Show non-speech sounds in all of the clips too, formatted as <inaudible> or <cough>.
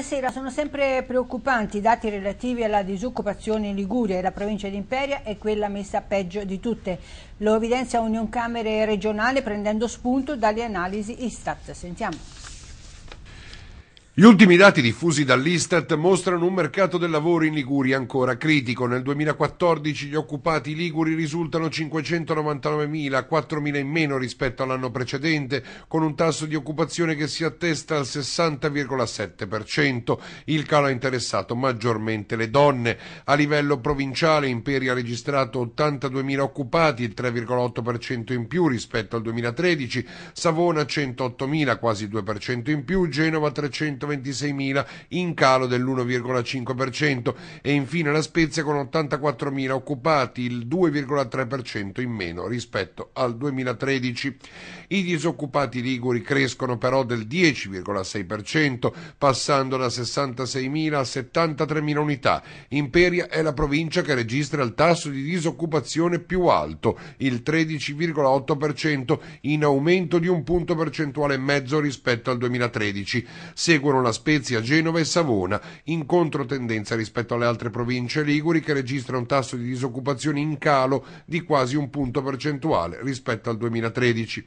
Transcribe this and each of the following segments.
Buonasera, sono sempre preoccupanti i dati relativi alla disoccupazione in Liguria e la provincia di Imperia è quella messa peggio di tutte. Lo evidenzia Union Camere regionale prendendo spunto dalle analisi Istat. Sentiamo. Gli ultimi dati diffusi dall'Istat mostrano un mercato del lavoro in Liguria ancora critico. Nel 2014 gli occupati liguri risultano 599.000, 4.000 in meno rispetto all'anno precedente, con un tasso di occupazione che si attesta al 60,7%. Il calo ha interessato maggiormente le donne. A livello provinciale Imperi ha registrato 82.000 occupati, il 3,8% in più rispetto al 2013, Savona 108.000, quasi 2% in più, Genova 300 126.000 in calo dell'1,5% e infine la Spezia con 84.000 occupati, il 2,3% in meno rispetto al 2013. I disoccupati liguri crescono però del 10,6%, passando da 66.000 a 73.000 unità. Imperia è la provincia che registra il tasso di disoccupazione più alto, il 13,8%, in aumento di un punto percentuale e mezzo rispetto al 2013. Seguono sono la Spezia, Genova e Savona, in controtendenza rispetto alle altre province liguri che registra un tasso di disoccupazione in calo di quasi un punto percentuale rispetto al 2013.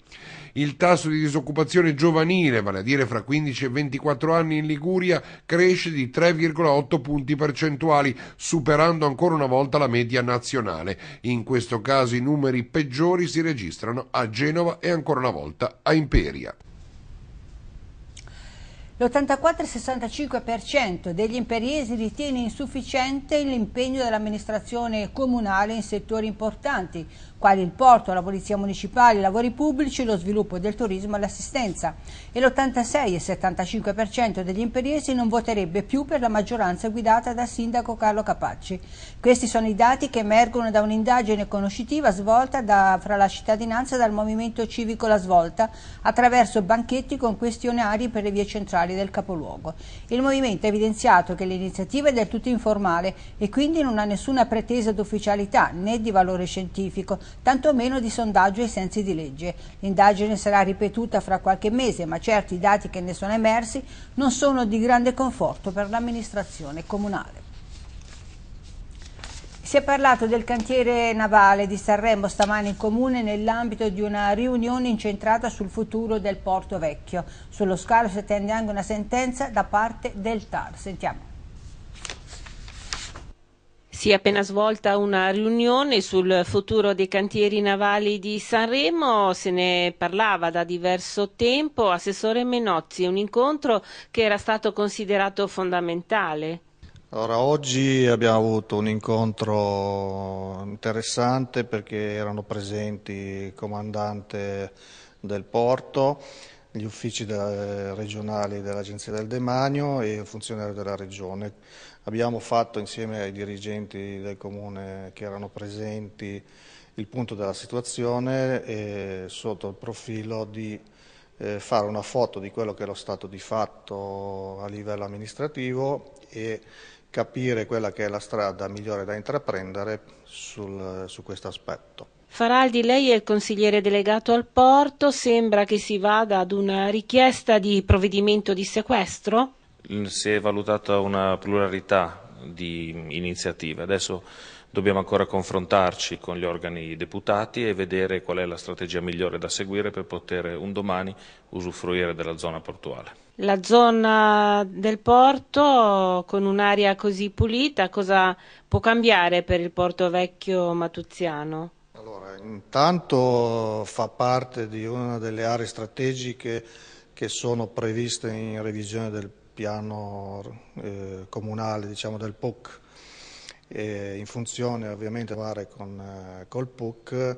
Il tasso di disoccupazione giovanile, vale a dire fra 15 e 24 anni in Liguria, cresce di 3,8 punti percentuali, superando ancora una volta la media nazionale. In questo caso i numeri peggiori si registrano a Genova e ancora una volta a Imperia. L'84,65% degli imperiesi ritiene insufficiente l'impegno dell'amministrazione comunale in settori importanti, quali il porto, la polizia municipale, i lavori pubblici, lo sviluppo del turismo e l'assistenza. E l'86 e 75% degli imperiesi non voterebbe più per la maggioranza guidata dal sindaco Carlo Capacci. Questi sono i dati che emergono da un'indagine conoscitiva svolta da, fra la cittadinanza e dal movimento civico La Svolta attraverso banchetti con questionari per le vie centrali del capoluogo. Il movimento ha evidenziato che l'iniziativa è del tutto informale e quindi non ha nessuna pretesa d'ufficialità né di valore scientifico tantomeno di sondaggio ai sensi di legge. L'indagine sarà ripetuta fra qualche mese, ma certi dati che ne sono emersi non sono di grande conforto per l'amministrazione comunale. Si è parlato del cantiere navale di Sanremo stamani in comune nell'ambito di una riunione incentrata sul futuro del Porto Vecchio. Sullo scalo si attende anche una sentenza da parte del TAR. Sentiamo. Si è appena svolta una riunione sul futuro dei cantieri navali di Sanremo, se ne parlava da diverso tempo. Assessore Menozzi, un incontro che era stato considerato fondamentale. Allora, oggi abbiamo avuto un incontro interessante perché erano presenti il comandante del porto gli uffici de eh, regionali dell'Agenzia del Demanio e un funzionario della Regione. Abbiamo fatto insieme ai dirigenti del Comune che erano presenti il punto della situazione eh, sotto il profilo di eh, fare una foto di quello che è lo stato di fatto a livello amministrativo e capire quella che è la strada migliore da intraprendere sul, su questo aspetto. Faraldi, lei è il consigliere delegato al porto, sembra che si vada ad una richiesta di provvedimento di sequestro? Mm, si è valutata una pluralità di iniziative. Adesso dobbiamo ancora confrontarci con gli organi deputati e vedere qual è la strategia migliore da seguire per poter un domani usufruire della zona portuale. La zona del porto con un'area così pulita cosa può cambiare per il porto vecchio matuziano? intanto fa parte di una delle aree strategiche che sono previste in revisione del piano eh, comunale, diciamo del PUC, e in funzione ovviamente con, eh, col PUC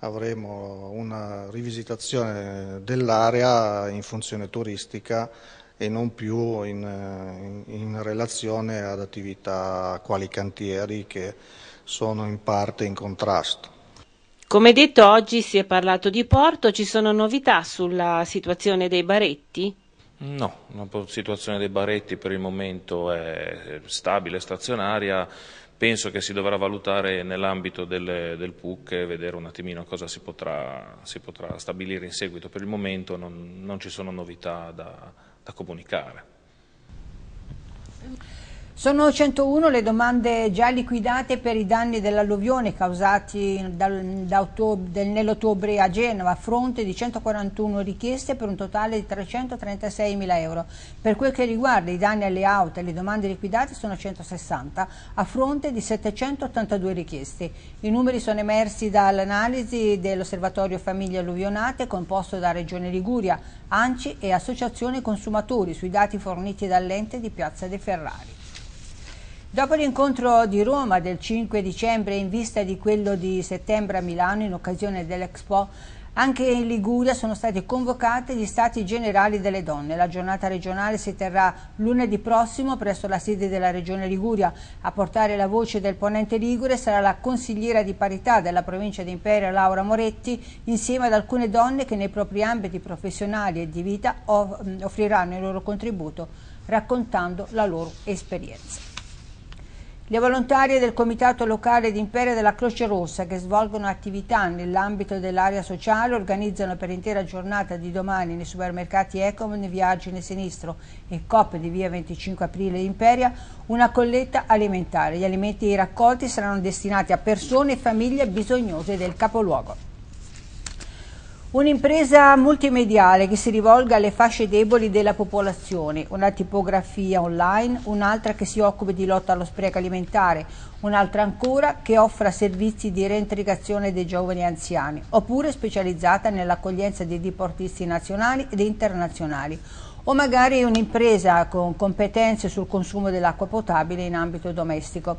avremo una rivisitazione dell'area in funzione turistica e non più in, in, eh, in, relazione ad attività quali cantieri che sono in parte in contrasto. Come detto oggi si è parlato di porto, ci sono novità sulla situazione dei baretti? No, la situazione dei baretti per il momento è stabile, stazionaria, penso che si dovrà valutare nell'ambito del, del, PUC e vedere un attimino cosa si potrà, si potrà, stabilire in seguito. Per il momento non, non ci sono novità da, da comunicare. Sono 101 le domande già liquidate per i danni dell'alluvione causati nell'ottobre a Genova a fronte di 141 richieste per un totale di 336 mila euro. Per quel che riguarda i danni alle auto, le domande liquidate sono 160 a fronte di 782 richieste. I numeri sono emersi dall'analisi dell'osservatorio famiglie alluvionate composto da Regione Liguria, ANCI e Associazione Consumatori sui dati forniti dall'ente di Piazza De Ferrari. Dopo l'incontro di Roma del 5 dicembre in vista di quello di settembre a Milano in occasione dell'Expo, anche in Liguria sono stati convocati gli stati generali delle donne. La giornata regionale si terrà lunedì prossimo presso la sede della regione Liguria. A portare la voce del ponente Ligure sarà la consigliera di parità della provincia di Imperia Laura Moretti insieme ad alcune donne che nei propri ambiti professionali e di vita mm, offriranno il loro contributo raccontando la loro esperienza. Le volontarie del Comitato Locale d'Imperia della Croce Rossa che svolgono attività nell'ambito dell'area sociale organizzano per intera giornata di domani nei supermercati Ecom, Viaggine Sinistro e Coppe di via 25 aprile d'Imperia una colletta alimentare. Gli alimenti raccolti saranno destinati a persone e famiglie bisognose del capoluogo. Un'impresa multimediale che si rivolga alle fasce deboli della popolazione, una tipografia online, un'altra che si occupi di lotta allo spreco alimentare, un'altra ancora che offra servizi di reintegrazione dei giovani e anziani, oppure specializzata nell'accoglienza dei diportisti nazionali ed internazionali o magari un'impresa con competenze sul consumo dell'acqua potabile in ambito domestico,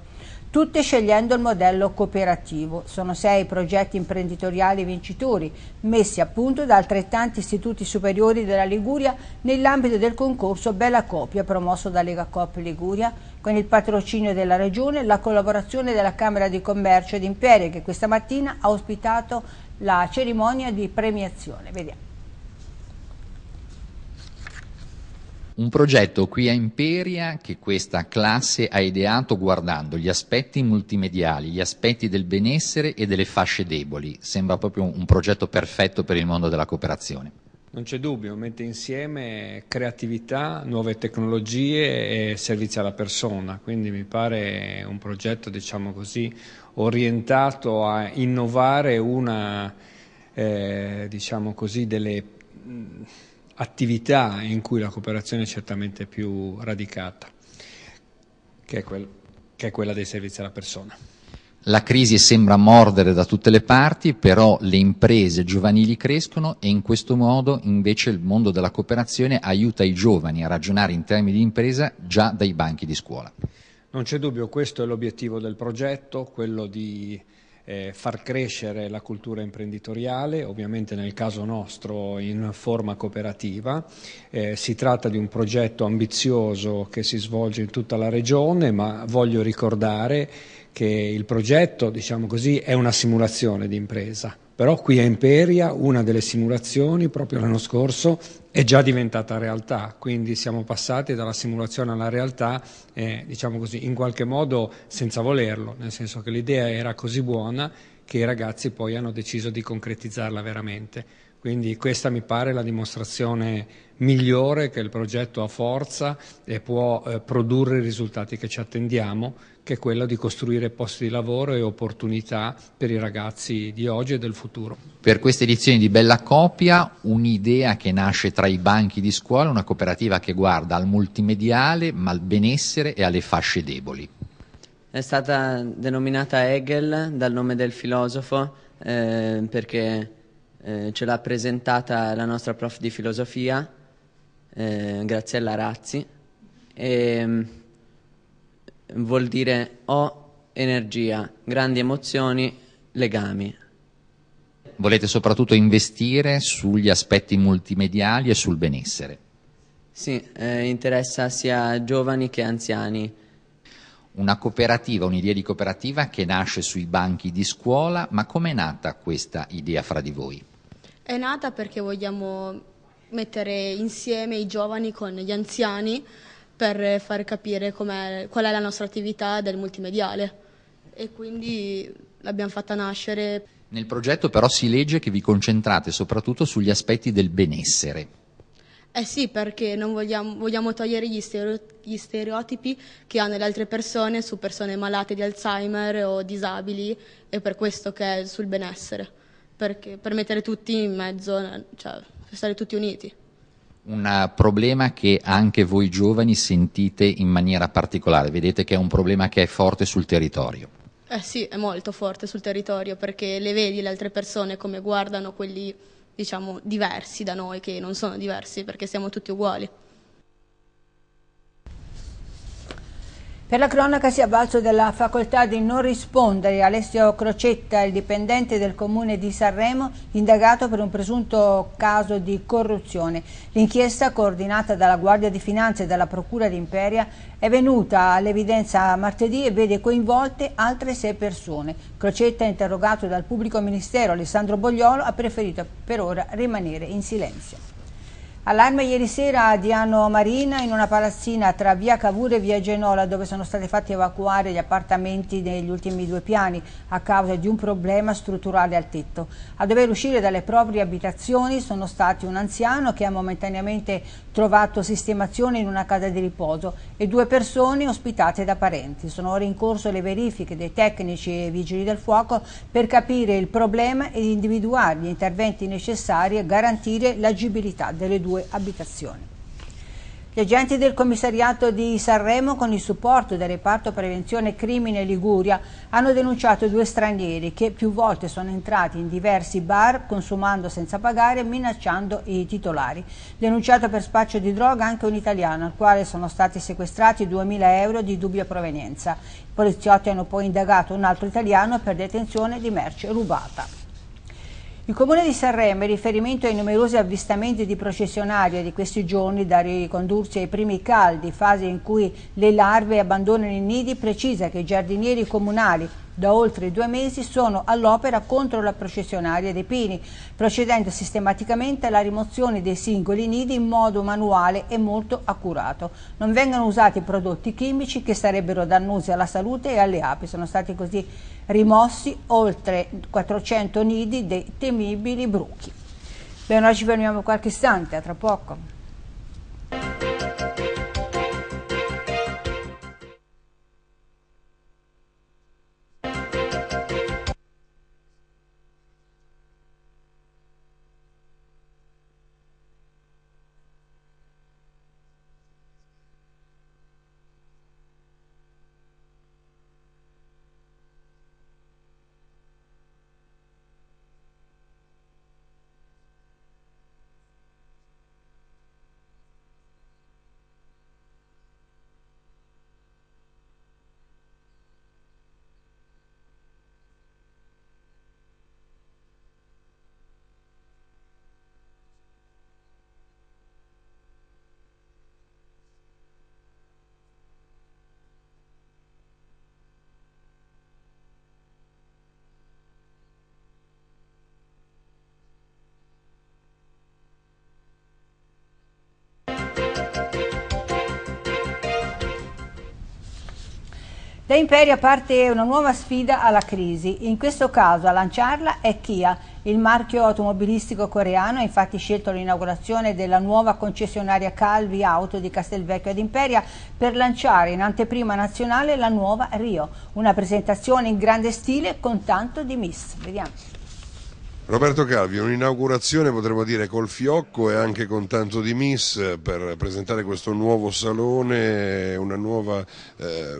tutte scegliendo il modello cooperativo. Sono sei progetti imprenditoriali vincitori, messi a punto da altrettanti istituti superiori della Liguria nell'ambito del concorso Bella Copia promosso da Lega Coop Liguria, con il patrocinio della Regione e la collaborazione della Camera di Commercio ed Imperia che questa mattina ha ospitato la cerimonia di premiazione. Vediamo. Un progetto qui a Imperia che questa classe ha ideato guardando gli aspetti multimediali, gli aspetti del benessere e delle fasce deboli. Sembra proprio un progetto perfetto per il mondo della cooperazione. Non c'è dubbio, mette insieme creatività, nuove tecnologie e servizi alla persona, quindi mi pare un progetto, diciamo così, orientato a innovare una, eh, diciamo così, delle attività in cui la cooperazione è certamente più radicata, che è, quel, che è quella dei servizi alla persona. La crisi sembra mordere da tutte le parti, però le imprese giovanili crescono e in questo modo invece il mondo della cooperazione aiuta i giovani a ragionare in termini di impresa già dai banchi di scuola. Non c'è dubbio, questo è l'obiettivo del progetto, quello di eh, far crescere la cultura imprenditoriale, ovviamente nel caso nostro in forma cooperativa. Eh, si tratta di un progetto ambizioso che si svolge in tutta la regione, ma voglio ricordare che il progetto, diciamo così, è una simulazione di impresa però qui a Imperia una delle simulazioni proprio l'anno scorso è già diventata realtà, quindi siamo passati dalla simulazione alla realtà, eh, diciamo così, in qualche modo senza volerlo, nel senso che l'idea era così buona che i ragazzi poi hanno deciso di concretizzarla veramente. Quindi questa mi pare la dimostrazione migliore che il progetto ha forza e può eh, produrre i risultati che ci attendiamo che è quello di costruire posti di lavoro e opportunità per i ragazzi di oggi e del futuro. Per questa edizione di Bella Copia, un'idea che nasce tra i banchi di scuola, una cooperativa che guarda al multimediale, ma al benessere e alle fasce deboli. È stata denominata Hegel dal nome del filosofo eh, perché eh, ce l'ha presentata la nostra prof di filosofia, eh, Graziella Razzi. E, vuol dire ho energia, grandi emozioni, legami. Volete soprattutto investire sugli aspetti multimediali e sul benessere. Sì, eh, interessa sia giovani che anziani. Una cooperativa, un'idea di cooperativa che nasce sui banchi di scuola, ma com'è nata questa idea fra di voi? È nata perché vogliamo mettere insieme i giovani con gli anziani per far capire è, qual è la nostra attività del multimediale e quindi l'abbiamo fatta nascere. Nel progetto però si legge che vi concentrate soprattutto sugli aspetti del benessere. Eh sì, perché vogliamo, vogliamo, togliere gli, stereo, gli, stereotipi che hanno le altre persone su persone malate di Alzheimer o disabili e per questo che è sul benessere, perché, per mettere tutti in mezzo, cioè per stare tutti uniti un problema che anche voi giovani sentite in maniera particolare, vedete che è un problema che è forte sul territorio. Eh sì, è molto forte sul territorio perché le vedi le altre persone come guardano quelli diciamo diversi da noi che non sono diversi perché siamo tutti uguali. Per la cronaca si è avvalso della facoltà di non rispondere Alessio Crocetta, il dipendente del comune di Sanremo, indagato per un presunto caso di corruzione. L'inchiesta, coordinata dalla Guardia di Finanza e dalla Procura d'Imperia, è venuta all'evidenza martedì e vede coinvolte altre sei persone. Crocetta, interrogato dal pubblico ministero Alessandro Bogliolo, ha preferito per ora rimanere in silenzio. Allarme ieri sera a Diano Marina in una palazzina tra via Cavour e via Genola dove sono stati fatti evacuare gli appartamenti negli ultimi due piani a causa di un problema strutturale al tetto. A dover uscire dalle proprie abitazioni sono stati un anziano che ha momentaneamente trovato sistemazione in una casa di riposo e due persone ospitate da parenti. Sono ora in corso le verifiche dei tecnici e vigili del fuoco per capire il problema ed individuare gli interventi necessari a garantire l'agibilità delle due due abitazioni. Gli agenti del commissariato di Sanremo, con il supporto del reparto prevenzione crimine Liguria, hanno denunciato due stranieri che più volte sono entrati in diversi bar consumando senza pagare e minacciando i titolari. Denunciato per spaccio di droga anche un italiano, al quale sono stati sequestrati 2.000 euro di dubbia provenienza. I poliziotti hanno poi indagato un altro italiano per detenzione di merce rubata. Il Comune di Sanremo, in riferimento ai numerosi avvistamenti di processionaria di questi giorni da ricondursi ai primi caldi, fase in cui le larve abbandonano i nidi, precisa che i giardinieri comunali da oltre due mesi sono all'opera contro la processionaria dei pini, procedendo sistematicamente alla rimozione dei singoli nidi in modo manuale e molto accurato. Non vengono usati prodotti chimici che sarebbero dannosi alla salute e alle api. Sono stati così rimossi oltre 400 nidi dei temibili bruchi. Bene, ci fermiamo qualche istante, a tra poco. Da Imperia parte una nuova sfida alla crisi, in questo caso a lanciarla è Kia. Il marchio automobilistico coreano ha infatti scelto l'inaugurazione della nuova concessionaria Calvi Auto di Castelvecchio ad Imperia per lanciare in anteprima nazionale la nuova Rio, una presentazione in grande stile con tanto di miss. Vediamo. Roberto Calvi, un'inaugurazione potremmo dire col fiocco e anche con tanto di miss per presentare questo nuovo salone, una nuova eh,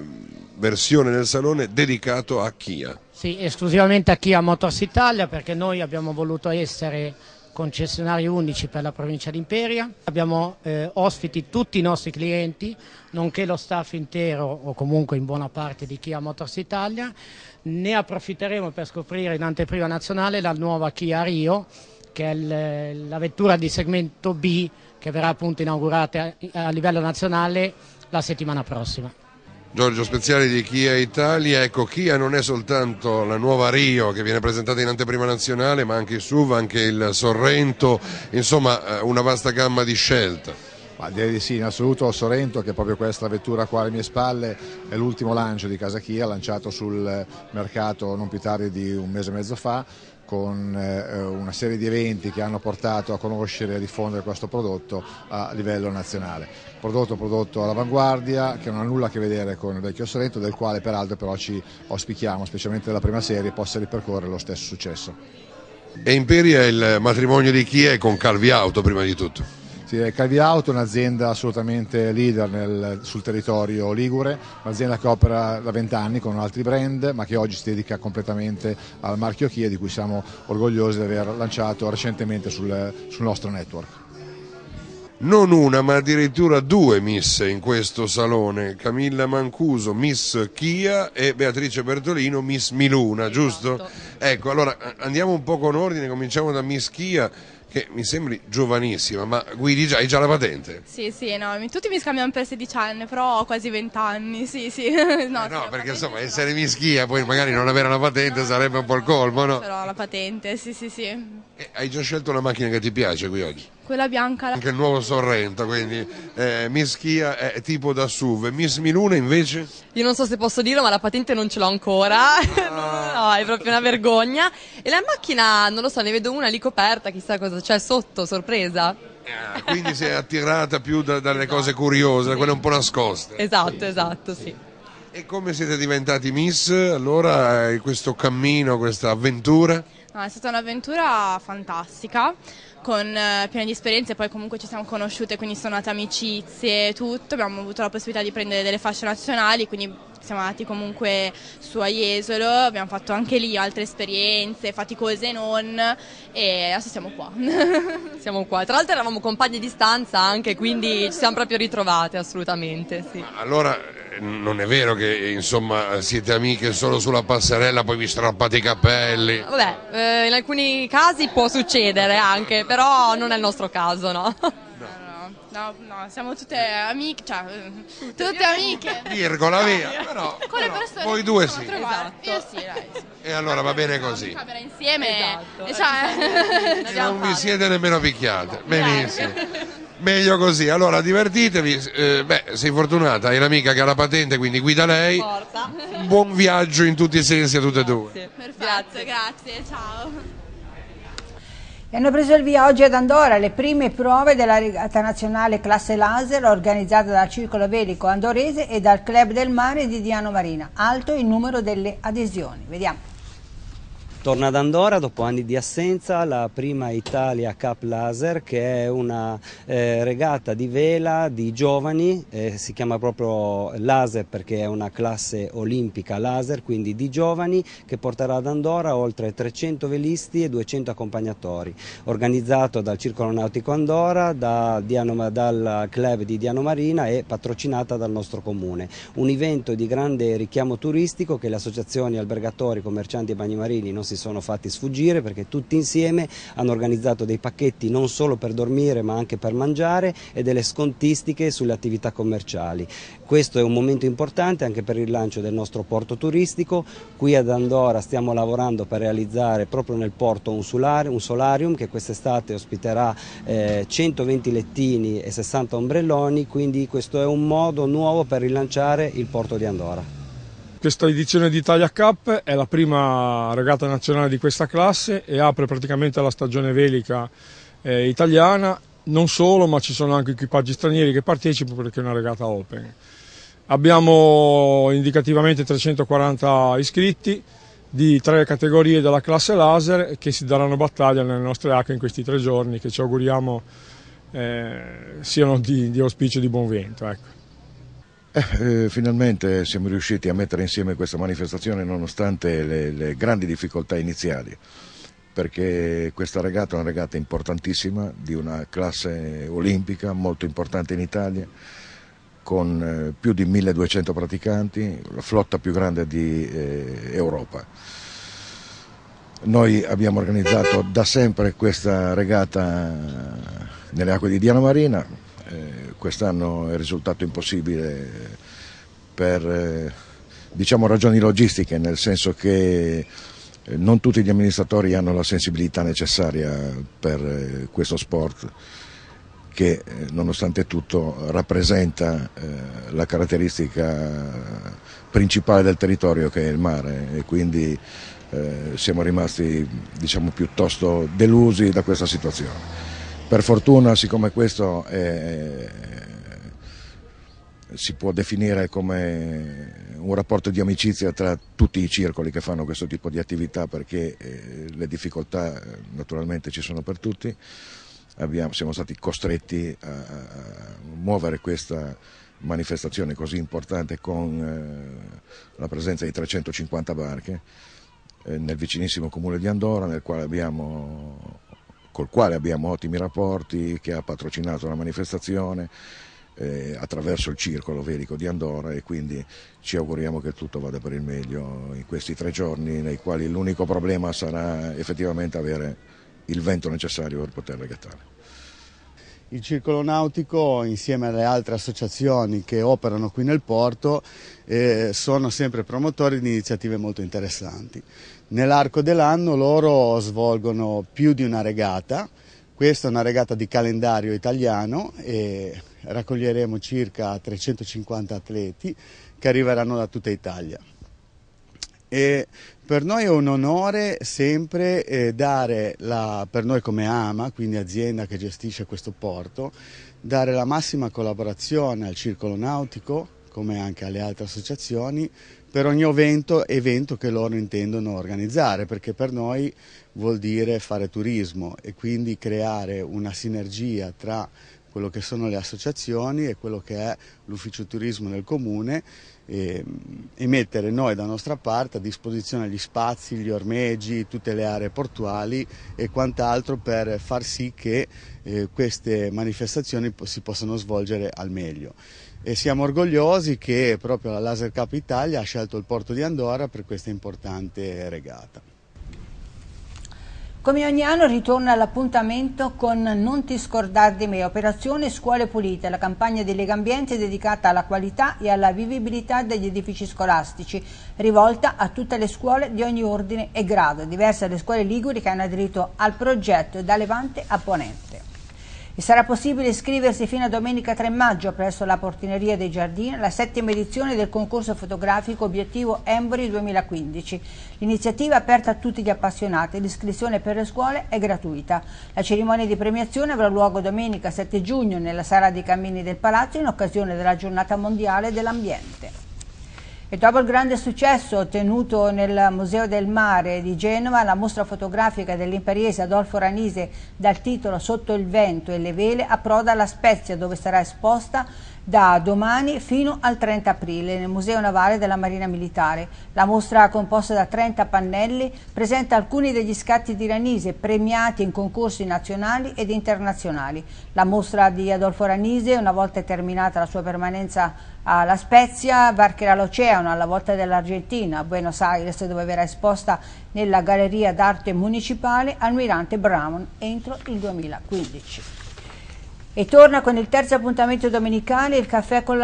versione del salone dedicato a Kia. Sì, esclusivamente a Kia Motors Italia perché noi abbiamo voluto essere concessionari 11 per la provincia di Imperia. Abbiamo eh, ospiti tutti i nostri clienti, nonché lo staff intero o comunque in buona parte di Kia Motors Italia. Ne approfitteremo per scoprire in anteprima nazionale la nuova Kia Rio, che è il, la vettura di segmento B che verrà appunto inaugurata a, a livello nazionale la settimana prossima. Giorgio Speziali di Kia Italia. Ecco, Kia non è soltanto la nuova Rio che viene presentata in anteprima nazionale, ma anche il SUV, anche il Sorrento, insomma eh, una vasta gamma di scelte. Ma direi di sì, in assoluto Sorrento, che è proprio questa vettura qua alle mie spalle, è l'ultimo lancio di Casa Kia, lanciato sul mercato non più tardi di un mese e mezzo fa con eh, una serie di eventi che hanno portato a conoscere e a diffondere questo prodotto a livello nazionale. Prodotto prodotto all'avanguardia che non ha nulla a che vedere con il vecchio Sorrento, del quale peraltro però ci auspichiamo, specialmente dalla prima serie, possa ripercorrere lo stesso successo. E Imperia è il matrimonio di chi è con Calvi Auto prima di tutto? Sì, eh, Calvi Auto è un'azienda assolutamente leader nel, sul territorio ligure, un'azienda che opera da vent'anni con altri brand, ma che oggi si dedica completamente al marchio Kia, di cui siamo orgogliosi di aver lanciato recentemente sul, sul nostro network non una ma addirittura due miss in questo salone, Camilla Mancuso, Miss Chia e Beatrice Bertolino, Miss Miluna, esatto. giusto? Ecco, allora andiamo un po' con ordine, cominciamo da Miss Chia che mi sembri giovanissima, ma guidi già, hai già la patente? Sì, sì, no, tutti mi scambiano per 16 anni, però ho quasi 20 anni, sì, sì. <laughs> No, eh no perché insomma essere mischia, poi magari non avere la patente no, sarebbe un po' il colmo, no? Però la patente, sì, sì, sì. E eh, hai già scelto la macchina che ti piace qui oggi? quella bianca. Anche il nuovo Sorrento, quindi eh, Miss Kia è tipo da SUV. Miss Miluna invece? Io non so se posso dirlo, ma la patente non ce l'ho ancora. <laughs> Ah. no, è proprio una vergogna. E la macchina, non lo so, ne vedo una lì coperta, chissà cosa c'è sotto, sorpresa. Ah, quindi si è attirata più da, dalle esatto. cose curiose, da quelle un po' nascoste. Esatto, sì. esatto, sì. E come siete diventati Miss? Allora, eh, questo cammino, questa avventura? No, è stata un'avventura fantastica con eh, piena di esperienze, poi comunque ci siamo conosciute, quindi sono nate amicizie e tutto, abbiamo avuto la possibilità di prendere delle fasce nazionali, quindi siamo andati comunque su a abbiamo fatto anche lì altre esperienze, faticose e non, e adesso siamo qua. <laughs> siamo qua, tra l'altro eravamo compagni di stanza anche, quindi ci siamo proprio ritrovate assolutamente. Sì. Allora eh, non è vero che eh, insomma, siete amiche solo sulla passerella, poi vi strappate i capelli. Vabbè, eh, in alcuni casi può succedere anche, però non è il nostro caso, no? No, no, siamo tutte amiche, cioè, eh, tutte, tutte amiche. Virgola, via. Però, Con però, le persone voi due sì. Esatto. esatto. Io sì, dai. E allora va bene così. Camera insieme. Esatto. E cioè, non <laughs> vi siete nemmeno picchiate. Benissimo. Meglio così, allora divertitevi, eh, beh sei fortunata, hai un'amica che ha la patente quindi guida lei, Forza. buon viaggio in tutti i sensi a tutte e due. Perfetto, grazie, grazie ciao hanno preso il via oggi ad Andorra le prime prove della regata nazionale classe laser organizzata dal Circolo Velico Andorese e dal Club del Mare di Diano Marina. Alto il numero delle adesioni. Vediamo. Torna ad Andorra dopo anni di assenza la prima Italia Cup Laser che è una eh, regata di vela di giovani, eh, si chiama proprio Laser perché è una classe olimpica laser, quindi di giovani che porterà ad Andorra oltre 300 velisti e 200 accompagnatori, organizzato dal Circolo Nautico Andorra, da Diano, dal club di Diano Marina e patrocinata dal nostro comune. Un evento di grande richiamo turistico che le associazioni albergatori, commercianti e bagni marini non si si sono fatti sfuggire perché tutti insieme hanno organizzato dei pacchetti non solo per dormire ma anche per mangiare e delle scontistiche sulle attività commerciali. Questo è un momento importante anche per il lancio del nostro porto turistico, qui ad Andorra stiamo lavorando per realizzare proprio nel porto un, solarium, che quest'estate ospiterà 120 eh, lettini e 60 ombrelloni, quindi questo è un modo nuovo per rilanciare il porto di Andorra. Questa edizione di Italia Cup è la prima regata nazionale di questa classe e apre praticamente la stagione velica eh, italiana, non solo ma ci sono anche equipaggi stranieri che partecipano perché è una regata open. Abbiamo indicativamente 340 iscritti di tre categorie della classe laser che si daranno battaglia nelle nostre acque in questi tre giorni che ci auguriamo eh, siano di, di, auspicio di buon vento. Ecco. Eh, eh, finalmente siamo riusciti a mettere insieme questa manifestazione nonostante le, le, grandi difficoltà iniziali, perché questa regata è una regata importantissima di una classe olimpica molto importante in Italia, con eh, più di 1200 praticanti, la flotta più grande di eh, Europa. Noi abbiamo organizzato da sempre questa regata nelle acque di Diana Marina quest'anno è risultato impossibile per eh, diciamo, ragioni logistiche, nel senso che eh, non tutti gli amministratori hanno la sensibilità necessaria per eh, questo sport che nonostante tutto rappresenta la caratteristica principale del territorio che è il mare e quindi siamo rimasti diciamo, piuttosto delusi da questa situazione. Per fortuna, siccome questo è, eh, si può definire come un rapporto di amicizia tra tutti i circoli che fanno questo tipo di attività perché eh, le difficoltà eh, naturalmente ci sono per tutti, Abbiamo, siamo stati costretti a, a, muovere questa manifestazione così importante con eh, la presenza di 350 barche eh, nel vicinissimo comune di Andorra nel quale abbiamo col quale abbiamo ottimi rapporti, che ha patrocinato la manifestazione eh, attraverso il circolo velico di Andorra e quindi ci auguriamo che tutto vada per il meglio in questi tre giorni nei quali l'unico problema sarà effettivamente avere il vento necessario per poter regattare. Il Circolo Nautico insieme alle altre associazioni che operano qui nel porto eh, sono sempre promotori di iniziative molto interessanti. Nell'arco dell'anno loro svolgono più di una regata, questa è una regata di calendario italiano e raccoglieremo circa 350 atleti che arriveranno da tutta Italia e per noi è un onore sempre eh, dare, la, per noi come AMA, quindi azienda che gestisce questo porto, dare la massima collaborazione al circolo nautico come anche alle altre associazioni per ogni evento, evento che loro intendono organizzare perché per noi vuol dire fare turismo e quindi creare una sinergia tra quello che sono le associazioni e quello che è l'ufficio turismo del comune e, ehm, e, mettere noi da nostra parte a disposizione gli spazi, gli ormeggi, tutte le aree portuali e quant'altro per far sì che eh, queste manifestazioni si possano svolgere al meglio. E siamo orgogliosi che proprio la Laser Cup Italia ha scelto il porto di Andorra per questa importante regata. Come ogni anno ritorna all'appuntamento con Non ti scordar di me, operazione Scuole Pulite, la campagna di Lega Ambiente dedicata alla qualità e alla vivibilità degli edifici scolastici, rivolta a tutte le scuole di ogni ordine e grado, diverse dalle scuole liguri che hanno aderito al progetto da Levante a Ponente. E sarà possibile iscriversi fino a domenica 3 maggio presso la Portineria dei Giardini alla settima edizione del concorso fotografico Obiettivo Embori 2015. L'iniziativa è aperta a tutti gli appassionati, l'iscrizione per le scuole è gratuita. La cerimonia di premiazione avrà luogo domenica 7 giugno nella sala dei Cammini del Palazzo in occasione della giornata mondiale dell'ambiente. E dopo il grande successo ottenuto nel Museo del Mare di Genova, la mostra fotografica dell'imperiese Adolfo Ranise dal titolo Sotto il vento e le vele approda alla Spezia dove sarà esposta da domani fino al 30 aprile nel Museo Navale della Marina Militare. La mostra, composta da 30 pannelli, presenta alcuni degli scatti di Ranise premiati in concorsi nazionali ed internazionali. La mostra di Adolfo Ranise, una volta terminata la sua permanenza a La Spezia, varcherà l'oceano alla volta dell'Argentina, a Buenos Aires, dove verrà esposta nella Galleria d'Arte Municipale Almirante Brown entro il 2015 e torna con il terzo appuntamento domenicale il caffè con,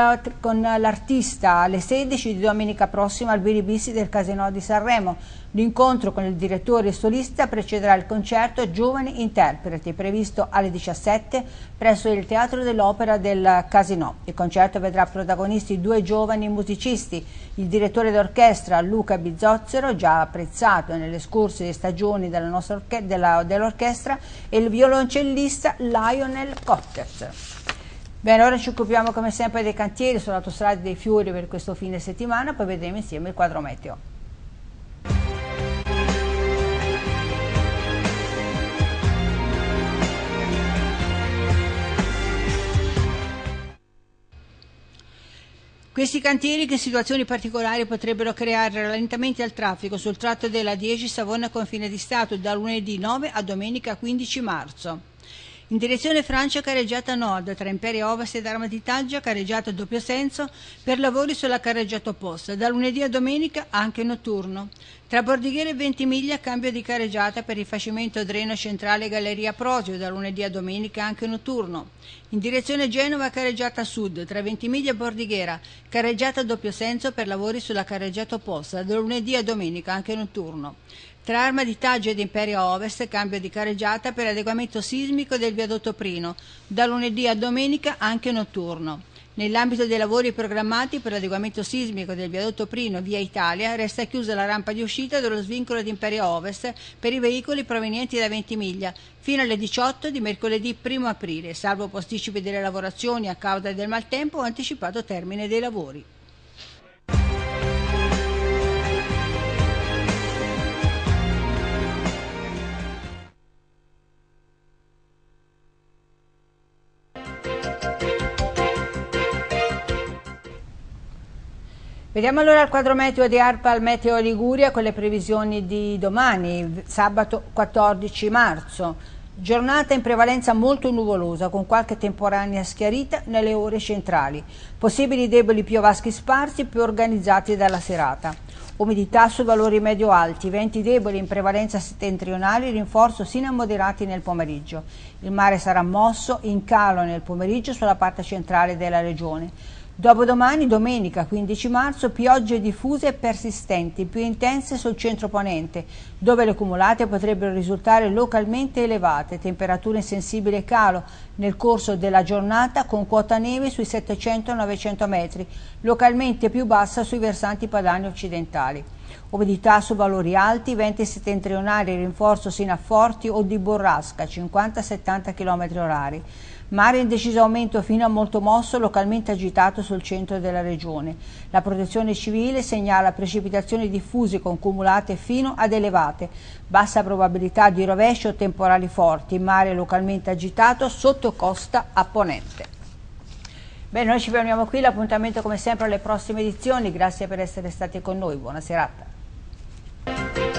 l'artista alle 16 di domenica prossima al Biribissi del Casino di Sanremo. L'incontro con il direttore solista precederà il concerto Giovani Interpreti, previsto alle 17 presso il Teatro dell'Opera del Casino. Il concerto vedrà protagonisti due giovani musicisti, il direttore d'orchestra Luca Bizzozzero, già apprezzato nelle scorse stagioni dell'orchestra, dell e il violoncellista Lionel Cotters. Bene, ora ci occupiamo come sempre dei cantieri sull'autostrada dei Fiori per questo fine settimana, poi vedremo insieme il quadro meteo. Questi cantieri che situazioni particolari potrebbero creare rallentamenti al traffico sul tratto della 10 Savona Confine di Stato da lunedì 9 a domenica 15 marzo. In direzione Francia carreggiata nord, tra Imperia Ovest ed Arma Taggia, carreggiata a doppio senso per lavori sulla carreggiata opposta, da lunedì a domenica anche notturno. Tra Bordighera e Ventimiglia cambio di carreggiata per rifacimento Dreno Centrale Galleria Prosio, da lunedì a domenica anche notturno. In direzione Genova carreggiata sud, tra Ventimiglia e Bordighera, carreggiata a doppio senso per lavori sulla carreggiata opposta, da lunedì a domenica anche notturno. Tra Arma di Taggio ed imperio Ovest cambio di carreggiata per adeguamento sismico del viadotto Prino, da lunedì a domenica anche notturno. Nell'ambito dei lavori programmati per l'adeguamento sismico del viadotto Prino via Italia resta chiusa la rampa di uscita dello svincolo di Imperio Ovest per i veicoli provenienti da Ventimiglia fino alle 18 di mercoledì 1 aprile, salvo posticipi delle lavorazioni a causa del maltempo o anticipato termine dei lavori. Vediamo allora il quadro meteo di ARPA al Meteo Liguria con le previsioni di domani, sabato 14 marzo. Giornata in prevalenza molto nuvolosa con qualche temporanea schiarita nelle ore centrali. Possibili deboli piovaschi sparsi più organizzati dalla serata. Umidità su valori medio-alti, venti deboli in prevalenza settentrionali, rinforzo sino a moderati nel pomeriggio. Il mare sarà mosso in calo nel pomeriggio sulla parte centrale della regione. Dopodomani, domenica 15 marzo, piogge diffuse e persistenti, più intense sul centro ponente, dove le cumulate potrebbero risultare localmente elevate, temperature in sensibile calo nel corso della giornata con quota neve sui 700-900 metri, localmente più bassa sui versanti padani occidentali. Umidità su valori alti, venti settentrionali, rinforzo sino a forti o di borrasca, 50-70 km orari. Mare in deciso aumento fino a molto mosso, localmente agitato sul centro della regione. La protezione civile segnala precipitazioni diffuse con cumulate fino ad elevate. Bassa probabilità di rovescio o temporali forti. Mare localmente agitato sotto costa a ponente. Bene, noi ci fermiamo qui, l'appuntamento come sempre alle prossime edizioni, grazie per essere stati con noi, buona serata.